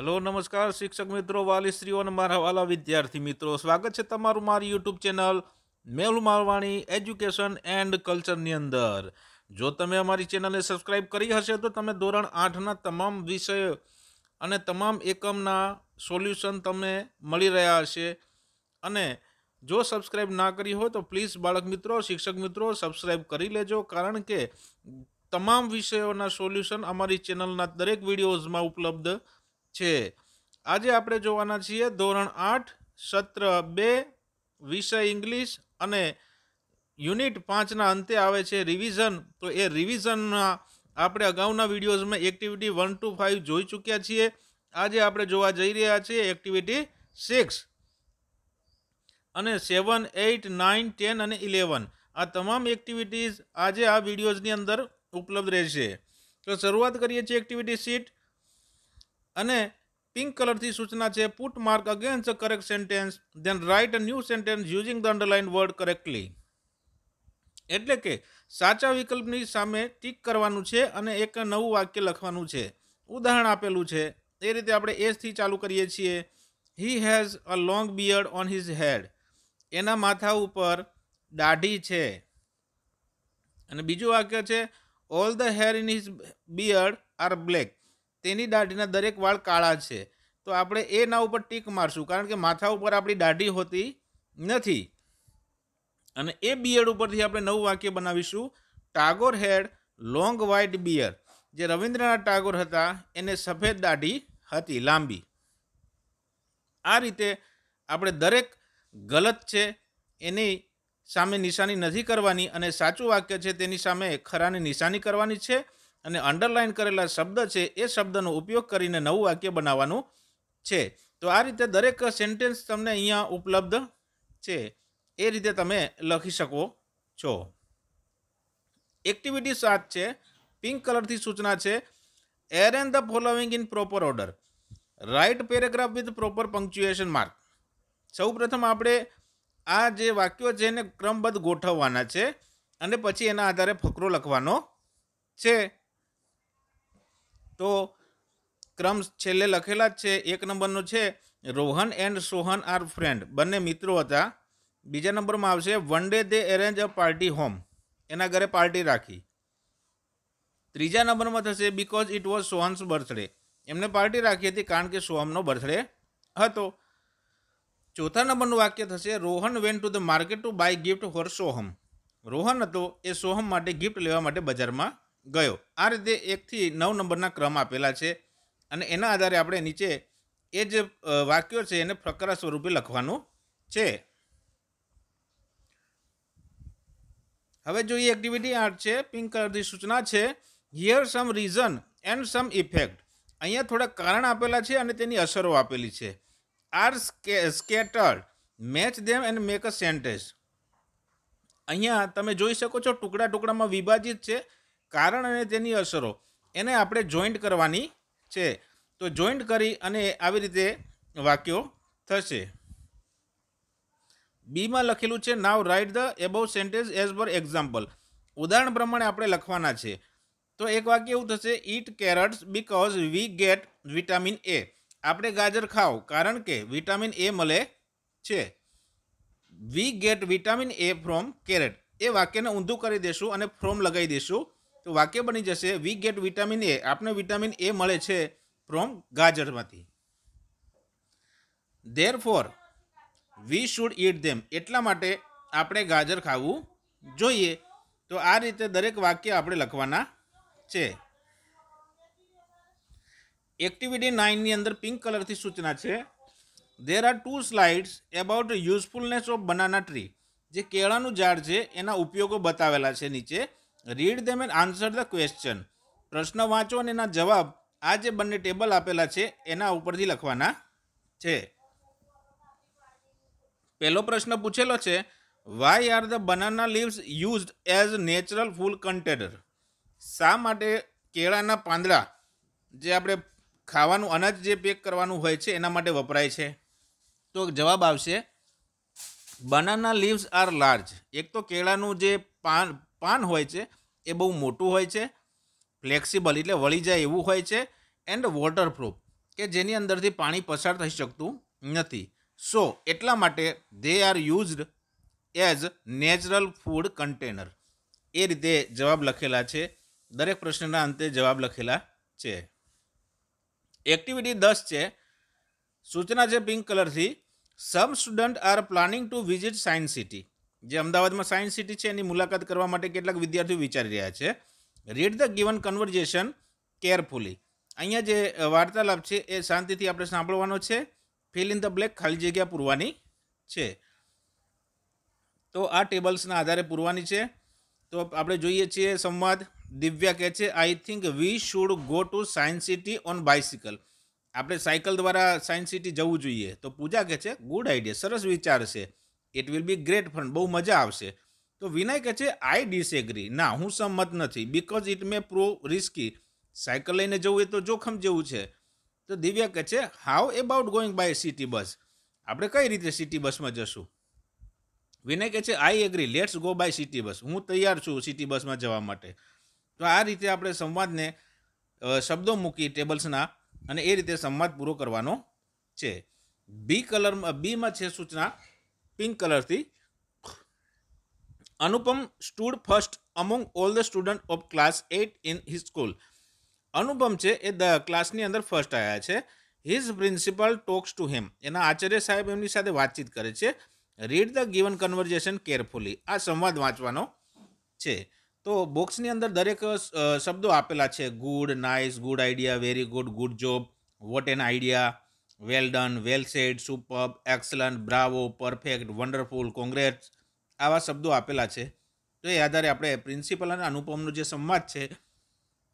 hello નમસ્કાર શિક્ષક મિત્રો વાલીશ્રીઓ અને મારા વાલા વિદ્યાર્થી મિત્રો સ્વાગત છે તમારું મારી યુટ્યુબ ચેનલ મેલ મારવાણી એજ્યુકેશન એન્ડ કલ્ચરની અંદર જો તમે અમારી ચેનલને સબસ્ક્રાઇબ કરી હશે તો તમે ધોરણ આઠના તમામ વિષયો અને તમામ એકમના સોલ્યુશન તમે મળી રહ્યા હશે અને જો સબસ્ક્રાઈબ ના કરી હોય તો પ્લીઝ બાળક મિત્રો શિક્ષક મિત્રો સબસ્ક્રાઈબ કરી લેજો કારણ કે તમામ વિષયોના સોલ્યુશન અમારી ચેનલના દરેક વિડીયોઝમાં ઉપલબ્ધ છે આજે આપણે જોવાના છીએ ધોરણ આઠ સત્ર બે વિષય ઇંગ્લિશ અને યુનિટ પાંચના અંતે આવે છે રિવિઝન તો એ રિવિઝનના આપણે અગાઉના વિડીયોઝમાં એક્ટિવિટી વન ટુ ફાઇવ જોઈ ચૂક્યા છીએ આજે આપણે જોવા જઈ રહ્યા છીએ એક્ટિવિટી સિક્સ અને સેવન એઇટ નાઇન ટેન અને ઇલેવન આ તમામ એક્ટિવિટીઝ આજે આ વિડીયોઝની અંદર ઉપલબ્ધ રહેશે તો શરૂઆત કરીએ છીએ એક્ટિવિટી સીટ અને પિંક કલરથી સૂચના છે put mark against a correct sentence then write a new sentence using the underline word correctly એટલે કે સાચા વિકલ્પની સામે ટીક કરવાનું છે અને એક નવું વાક્ય લખવાનું છે ઉદાહરણ આપેલું છે એ રીતે આપણે એજથી ચાલુ કરીએ છીએ he has a long beard on his head એના માથા ઉપર દાઢી છે અને બીજું વાક્ય છે all the hair in his beard are black તેની દાઢીના દરેક વાળ કાળા છે તો આપણે એના ઉપર ટીક મારશું કારણ કે માથા ઉપર આપણી દાઢી હોતી નથી અને એ બિયર્ડ ઉપરથી આપણે નવું વાક્ય બનાવીશું Tagore had long white beard જે રવિન્દ્રનાથ ટાગોર હતા એને સફેદ દાઢી હતી લાંબી આ રીતે આપણે દરેક ગલત છે એની સામે નિશાની નથી કરવાની અને સાચું વાક્ય છે તેની સામે ખરાની નિશાની કરવાની છે અને અંડરલાઇન કરેલા શબ્દ છે એ શબ્દનો ઉપયોગ કરીને નવું વાક્ય બનાવવાનું છે તો આ રીતે દરેક સેન્ટેન્સ તમને અહીંયા ઉપલબ્ધ છે એ રીતે તમે લખી શકો છો એક્ટિવિટી સાત છે પિંક કલરથી સૂચના છે arrange the following in proper order write paragraph with proper punctuation mark સૌપ્રથમ આપણે આ જે વાક્યો છે એને ક્રમબદ્ધ ગોઠવવાના છે અને પછી એના આધારે ફકરો લખવાનો છે તો ક્રમ છેલ્લે લખેલા જ છે એક નંબરનો છે Rohan and Sohan are friend બંને મિત્રો હતા બીજા નંબરમાં આવશે one day they arrange a party home એના ઘરે પાર્ટી રાખી ત્રીજા નંબરમાં થશે because it was Sohan's birthday એમને પાર્ટી રાખી હતી કારણ કે સોહમનો બર્થડે હતો ચોથા નંબરનું વાક્ય થશે Rohan went to the market to buy gift for Soham Rohan હતો એ સોહમ માટે ગિફ્ટ લેવા માટે બજારમાં ગયો આ રીતે એકથી નવ નંબરના ક્રમ આપેલા છે અને એના આધારે આપણે નીચે એ જે વાક્યો છે એને ફકરા સ્વરૂપે લખવાનું છે હવે જોઈએ એક્ટિવિટી આઠ છે પિંક કલરની સૂચના છે here some reason and some effect અહીંયા થોડા કારણ આપેલા છે અને તેની અસરો આપેલી છે are scattered match them and make a sentence અહીંયા તમે જોઈ શકો છો ટુકડા ટુકડામાં વિભાજિત છે કારણ અને તેની અસરો એને આપણે જોઈન્ટ કરવાની છે તો જોઈન્ટ કરી અને આવી રીતે વાક્યો થશે બીમાં લખેલું છે now write the above sentence as per example ઉદાહરણ પ્રમાણે આપણે લખવાના છે તો એક વાક્ય એવું થશે eat carrots because we get vitamin A આપણે ગાજર ખાઓ કારણ કે વિટામિન એ મળે છે we get vitamin A from carrot એ વાક્યને ઊંધું કરી દઈશું અને ફ્રોમ લગાવી દઈશું તો વાક્ય બની જશે વી ગેટ વિટામિન એ આપણે વિટામિન એ મળે છે ફ્રોમ ગાજરમાંથી therefore we should eat them એટલા માટે આપણે ગાજર ખાવું જોઈએ તો આ રીતે દરેક વાક્ય આપણે લખવાના છે એક્ટિવિટી નાઇનની અંદર પિંક કલરથી સૂચના છે there are two slides about usefulness of banana tree જે કેળાનું ઝાડ છે એના ઉપયોગો બતાવેલા છે નીચે read them and answer the question પ્રશ્ન વાંચો અને એના જવાબ આ જે બંને ટેબલ આપેલા છે એના ઉપરથી લખવાના છે પહેલો પ્રશ્ન પૂછેલો છે why are the banana leaves used as natural food container શા માટે કેળાના પાંદડા જે આપણે ખાવાનું અનાજ જે પેક કરવાનું હોય છે એના માટે વપરાય છે તો જવાબ આવશે બનાના લીવ્સ આર લાર્જ એક તો કેળાનું જે પાન પાન હોય છે એ બહુ મોટું હોય છે ફ્લેક્સિબલ એટલે વળી જાય એવું હોય છે એન્ડ વોટરપ્રૂફ કે જેની અંદરથી પાણી પસાર થઈ શકતું નથી સો એટલા માટે they are used as natural food container એ રીતે જવાબ લખેલા છે દરેક પ્રશ્નના અંતે જવાબ લખેલા છે એક્ટિવિટી દસ છે સૂચના છે પિંક કલરથી some student are planning to visit science city જે અમદાવાદમાં સાયન્સ સિટી છે એની મુલાકાત કરવા માટે કેટલાક વિદ્યાર્થીઓ વિચારી રહ્યા છે read the given conversation carefully અહીંયા જે વાર્તાલાપ છે એ શાંતિથી આપણે સાંભળવાનો છે ફિલ ઇન ધ બ્લેક ખાલી જગ્યા પૂરવાની છે તો આ ટેબલ્સના આધારે પૂરવાની છે તો આપણે જોઈએ છીએ સંવાદ દિવ્યા કહે છે I think we should go to science city on bicycle આપણે સાયકલ દ્વારા સાયન્સ સિટી જવું જોઈએ તો પૂજા કહે છે ગુડ આઈડિયા સરસ વિચાર છે it will be great fun બહુ મજા આવશે તો વિનય કહે છે આઈ ડિસએગ્રી ના હું સંમત નથી because it may prove risky cycle લઈને જવું એ તો જોખમ જેવું છે તો દિવ્યા કહે છે how about going by city bus આપણે કઈ રીતે સિટી બસમાં જશું વિનય કહે છે I agree let's go by city bus હું તૈયાર છું સિટી બસમાં જવા માટે તો આ રીતે આપણે સંવાદને શબ્દો મૂકી ટેબલ્સના અને એ રીતે સંવાદ પૂરો કરવાનો છે બી કલરમાં બીમાં છે સૂચના પિંક કલરથી Anupam stood first among all the student of class at in his school Anupam છે એ ક્લાસની અંદર ફર્સ્ટ આવ્યા છે his principal talks to him એના આચાર્ય સાહેબ એમની સાથે વાતચીત કરે છે read the given conversation carefully આ સંવાદ વાંચવાનો છે તો બોક્સની અંદર દરેક શબ્દો આપેલા છે good nice good idea very good good job what an idea well done well said superb excellent bravo perfect wonderful congrats આવા શબ્દો આપેલા છે તો એ આધારે આપણે પ્રિન્સિપલ અને અનુપમનો જે સંવાદ છે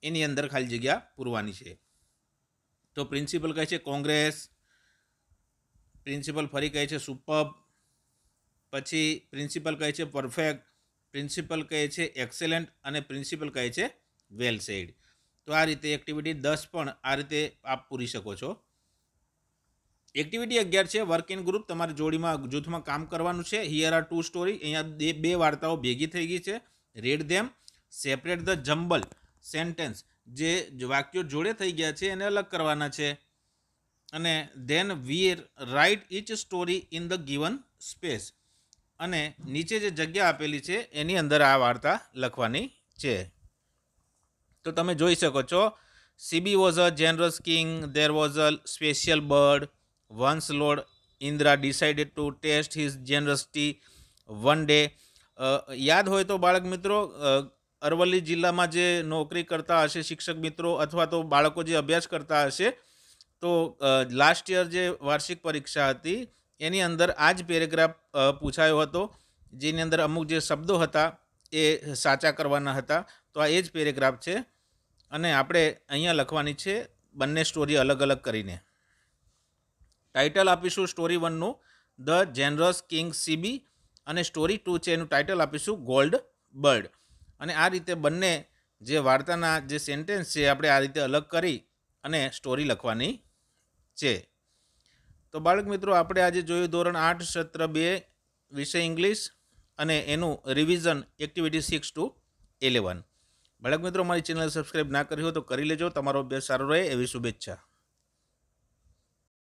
એની અંદર ખાલી જગ્યા પૂરવાની છે તો પ્રિન્સિપલ કહે છે કોંગ્રેસ પ્રિન્સિપલ ફરી કહે છે સુપબ પછી પ્રિન્સિપલ કહે છે પરફેક્ટ પ્રિન્સિપલ કહે છે એક્સેલન્ટ અને પ્રિન્સિપલ કહે છે વેલ સેડ તો આ રીતે એક્ટિવિટી દસ પણ આ રીતે આપ પૂરી શકો છો એક્ટિવિટી અગિયાર છે વર્ક ઇન ગ્રુપ તમારે જોડીમાં જૂથમાં કામ કરવાનું છે હિયર આર ટુ સ્ટોરી અહીંયા બે વાર્તાઓ ભેગી થઈ ગઈ છે read them separate the jumble sentence જે વાક્યો જોડે થઈ ગયા છે એને અલગ કરવાના છે અને then rewrite each story in the given space અને નીચે જે જગ્યા આપેલી છે એની અંદર આ વાર્તા લખવાની છે તો તમે જોઈ શકો છો Shibi was a generous king there was a special bird Once Lord Indra decided to test his generosity one day યાદ હોય તો બાળક મિત્રો અરવલ્લી જિલ્લામાં જે નોકરી કરતા હશે શિક્ષક મિત્રો અથવા તો બાળકો જે અભ્યાસ કરતા હશે તો લાસ્ટ યર જે વાર્ષિક પરીક્ષા હતી એની અંદર આ જ પેરેગ્રાફ પૂછાયો હતો જેની અંદર અમુક જે શબ્દો હતા એ સાચા કરવાના હતા તો આ એ જ પેરેગ્રાફ છે અને આપણે અહીંયા લખવાની છે બંને સ્ટોરી અલગ અલગ કરીને ટાઇટલ આપીશું સ્ટોરી વનનું ધ જેનરસ કિંગ સીબી અને સ્ટોરી ટુ છે એનું ટાઇટલ આપીશું ગોલ્ડ બર્ડ અને આ રીતે બંને જે વાર્તાના જે સેન્ટેન્સ છે આપણે આ રીતે અલગ કરી અને સ્ટોરી લખવાની છે તો બાળક મિત્રો આપણે આજે જોયું ધોરણ આઠ સત્ર બે વિષય ઇંગ્લિશ અને એનું revision activity six to eleven બાળક મિત્રો મારી ચેનલ સબસ્ક્રાઈબ ના કરી હોય તો કરી લેજો તમારો અભ્યાસ સારો રહે એવી શુભેચ્છા